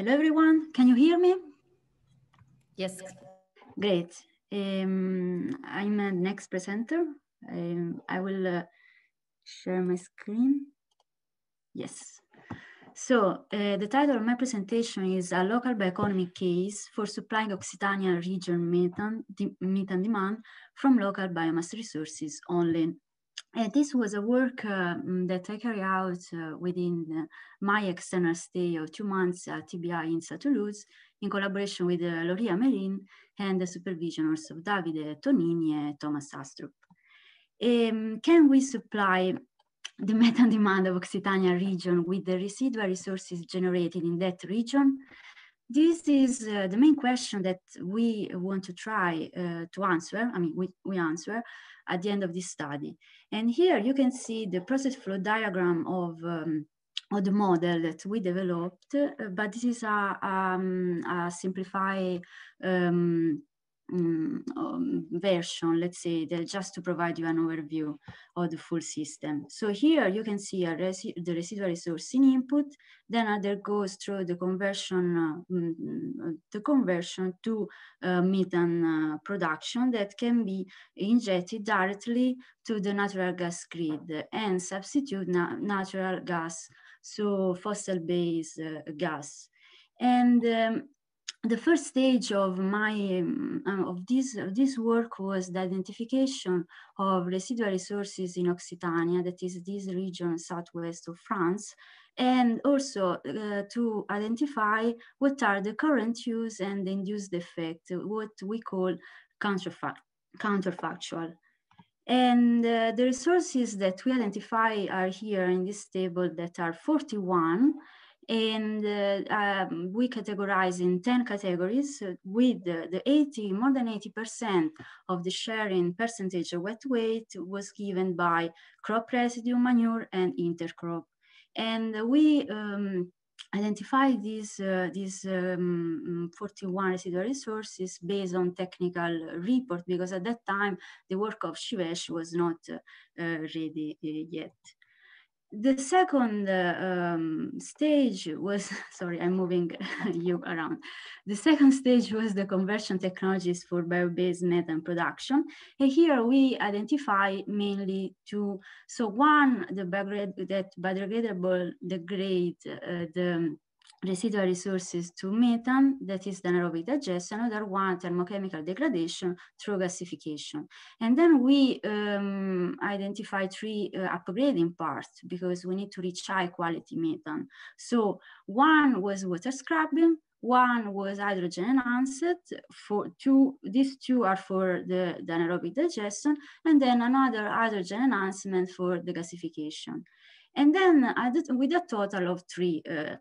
Hello, everyone. Can you hear me? Yes. Great. Um, I'm the next presenter. Um, I will uh, share my screen. Yes. So uh, the title of my presentation is A Local Bioeconomy Case for Supplying Occitania Region Methane, de Methane Demand from Local Biomass Resources Only uh, this was a work uh, mm, that I carried out uh, within uh, my external stay of two months at TBI in Toulouse in collaboration with uh, Loria Merin and the supervision also of Davide Tonini and Thomas Astrup. Um, can we supply the methane demand of Occitania region with the residual resources generated in that region? This is uh, the main question that we want to try to answer, I mean, we, we answer at the end of this study. And here you can see the process flow diagram of um, the model that we developed, uh, but this is a, um, a simplified um, Mm, um, version, let's say, that just to provide you an overview of the full system. So here you can see resi the residual resource in input, then other goes through the conversion, uh, mm, mm, uh the conversion to uh, methane uh, production that can be injected directly to the natural gas grid and substitute na natural gas, so fossil-based uh, gas. And um, the first stage of my um, uh, of this of this work was the identification of residual resources in Occitania, that is this region southwest of France, and also uh, to identify what are the current use and the induced effect, what we call counterfactual. And uh, the resources that we identify are here in this table that are 41 and uh, um, we categorize in 10 categories uh, with the 80 more than 80 percent of the share in percentage of wet weight was given by crop residue manure and intercrop and we um, identify these uh, these um, 41 residual resources based on technical report because at that time the work of Shivesh was not uh, uh, ready yet the second um, stage was sorry i'm moving you around the second stage was the conversion technologies for bio-based methane production and here we identify mainly two so one the biograd- that biodegradable degrade uh, the residual resources to methane, that is the anaerobic digestion, another one thermochemical degradation through gasification. And then we um, identify three uh, upgrading parts because we need to reach high quality methane. So one was water scrubbing, one was hydrogen enhanced for two, these two are for the, the anaerobic digestion, and then another hydrogen enhancement for the gasification. And then with a total of three uh,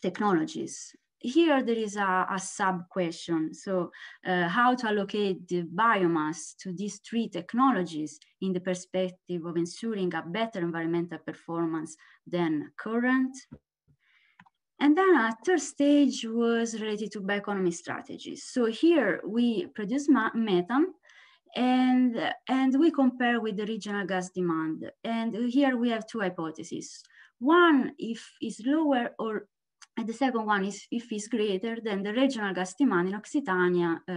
technologies. Here there is a, a sub question. So uh, how to allocate the biomass to these three technologies in the perspective of ensuring a better environmental performance than current? And then a third stage was related to bioeconomy strategies. So here we produce methane and, and we compare with the regional gas demand. And here we have two hypotheses. One, if is lower or and the second one is if it's greater than the regional gas demand in Occitania uh,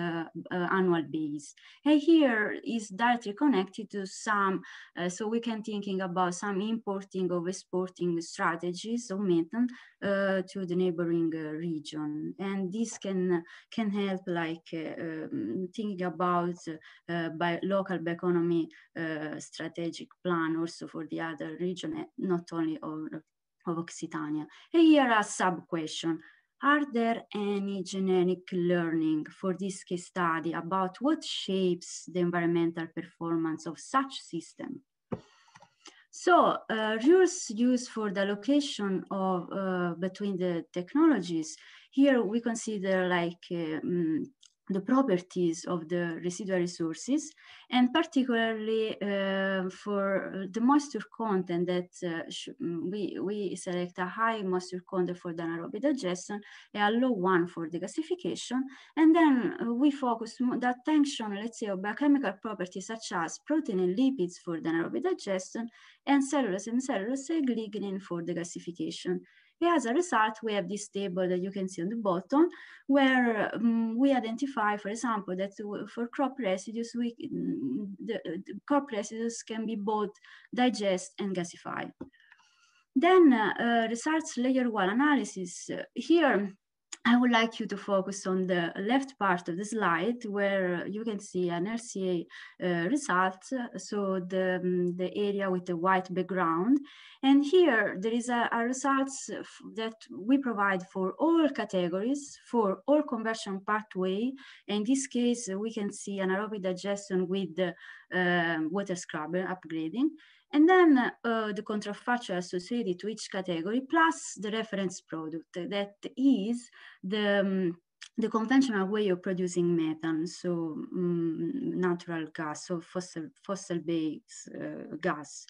uh, annual base. And here is directly connected to some, uh, so we can thinking about some importing or exporting strategies of methane uh, to the neighboring uh, region. And this can, can help like uh, um, thinking about by local economy strategic plan also for the other region, eh, not only of of Occitania. Here a sub-question. Are there any generic learning for this case study about what shapes the environmental performance of such system? So uh, rules used for the location of uh, between the technologies. Here we consider like uh, mm, the properties of the residual resources and particularly uh, for the moisture content that uh, mm, we, we select a high moisture content for the anaerobic digestion a low one for the gasification and then uh, we focus the attention let's say on biochemical properties such as protein and lipids for the anaerobic digestion and cellulose and cellulose lignin for the gasification as a result, we have this table that you can see on the bottom, where um, we identify, for example, that for crop residues, we, mm, the, the crop residues can be both digest and gasified. Then uh, uh results layer one analysis. Uh, here, I would like you to focus on the left part of the slide where you can see an RCA uh, result, so the, um, the area with the white background. And here there is a, a results that we provide for all categories, for all conversion pathway. In this case, we can see anaerobic digestion with the uh, water scrubber upgrading and then uh, eh, the contrafactual associated to each category plus the reference product that is the, um, the conventional way of producing methane, so um, natural gas or so fossil, fossil-based uh, eh, gas.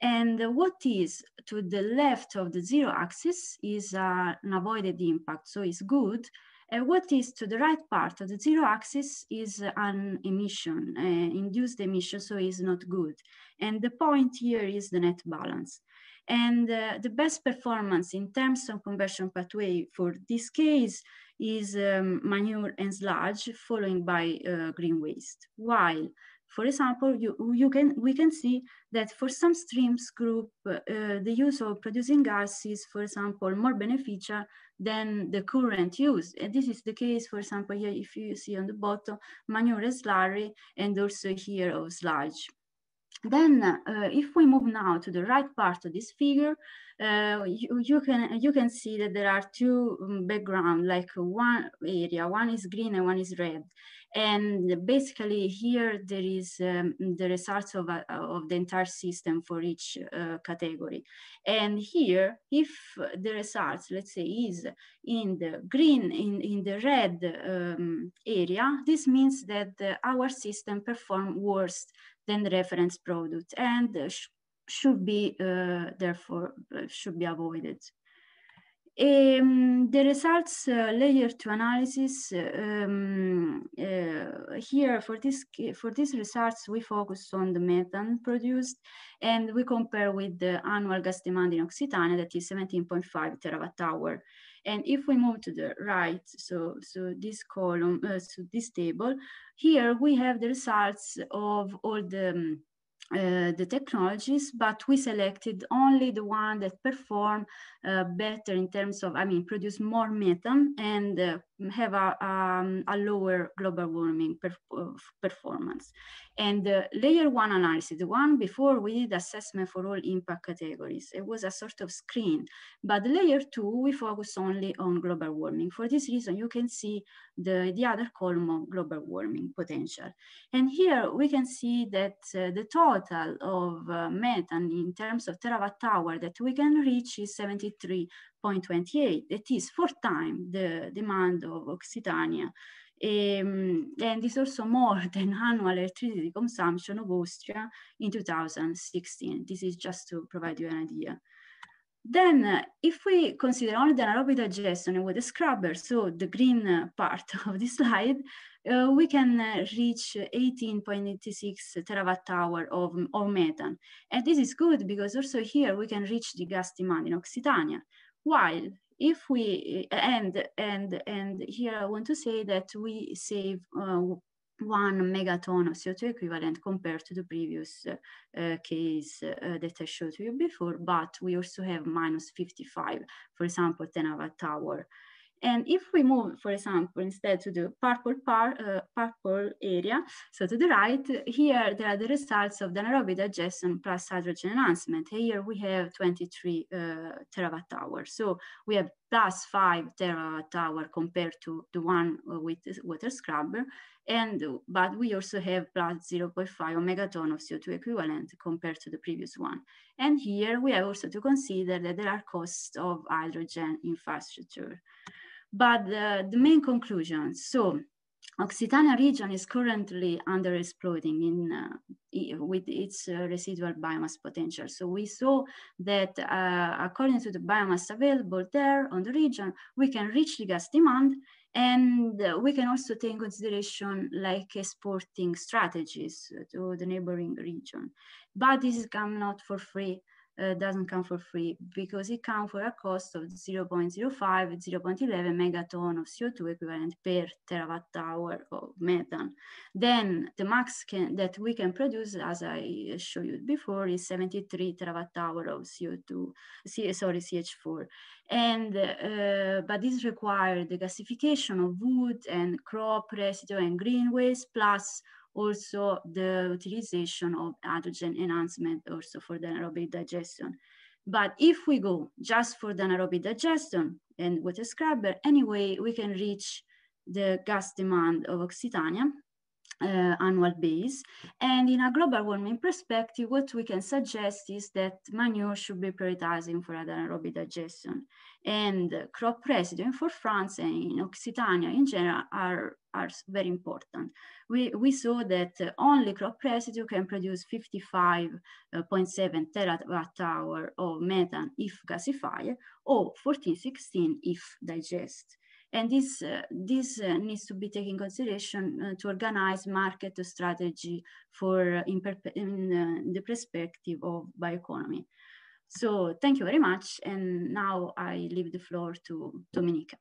And what is to the left of the zero axis is uh, an avoided impact, so it's good, uh, what is to the right part of the zero axis is an emission, uh, induced emission, so is not good. And the point here is the net balance. And uh, the best performance in terms of conversion pathway for this case is um, manure and sludge, following by uh, green waste. While for example, you, you can, we can see that for some streams group, uh, the use of producing gas is, for example, more beneficial than the current use. And this is the case, for example, here, if you see on the bottom, manure slurry and also here of sludge. Then uh, if we move now to the right part of this figure, uh, you, you, can, you can see that there are two um, background, like one area, one is green and one is red. And basically here there is um, the results of, uh, of the entire system for each uh, category. And here, if the results, let's say, is in the green, in, in the red um, area, this means that the, uh, our system perform worse than the reference product and uh, sh should be, therefore, should be avoided. Um, the results uh, layer to analysis uh, um, uh, here for this for these results we focus on the methane produced and we compare with the annual gas demand in Occitania that is 17.5 terawatt hour and if we move to the right so so this column uh, so this table here we have the results of all the um, uh, the technologies, but we selected only the one that perform uh, better in terms of, I mean, produce more methane and uh, have a, um, a, lower global warming uh, performance. And layer one analysis, the one before we did assessment for all impact categories, it was a sort of screen. But layer two, we focus only on global warming. For this reason, you can see the, the other column of global warming potential. And here we can see that uh, the total total of uh, methane in terms of terawatt hour that we can reach is 73.28. That is four times the demand of Occitania. Um, and is also more than annual electricity consumption of Austria in 2016. This is just to provide you an idea. Then uh, if we consider only the anaerobic digestion with the scrubber, so the green uh, part of the slide, uh, we can uh, reach 18.86 terawatt hour of, of methane. And this is good because also here we can reach the gas demand in Occitania. While if we, uh, and, and, and here I want to say that we save uh, one megaton of CO2 equivalent compared to the previous uh, uh, case that I showed you before, but we also have minus 55, for example, terawatt hour and if we move, for example, instead to the purple, uh, purple area, so to the right, here there are the results of the anaerobic digestion plus hydrogen enhancement. Here we have 23 uh, terawatt hours. So we have plus five terawatt hour compared to the one uh, with water scrubber. And, but we also have plus 0.5 megaton of CO2 equivalent compared to the previous one. And here we have also to consider that there are costs of hydrogen infrastructure. But the, the main conclusion, so Occitania region is currently underexploiting in uh, with its uh, residual biomass potential. So we saw that uh, according to the biomass available there on the region, we can reach the gas demand and we can also take consideration like exporting strategies to the neighboring region. But this is come not for free uh, doesn't come for free because it comes for a cost of 0.05, 0.11 megaton of CO2 equivalent per terawatt hour of methane. Then the max can, that we can produce, as I showed you before, is 73 terawatt hour of CO2, C, sorry, CH4. And, uh, but this requires the gasification of wood and crop residue and green waste plus also the utilization of hydrogen enhancement also for the anaerobic digestion. But if we go just for the anaerobic digestion and with a scrubber, anyway, we can reach the gas demand of Occitania uh, annual base. And in a global warming perspective, what we can suggest is that manure should be prioritizing for anaerobic digestion. And crop residue for France and in Occitania in general are, are very important we, we saw that uh, only crop residue can produce 55.7 uh, terawatt hour of methane if gasified or 1416 if digest. And this, uh, this uh, needs to be taken into consideration uh, to organize market strategy for uh, in, in the perspective of bioeconomy. So thank you very much. And now I leave the floor to Dominica.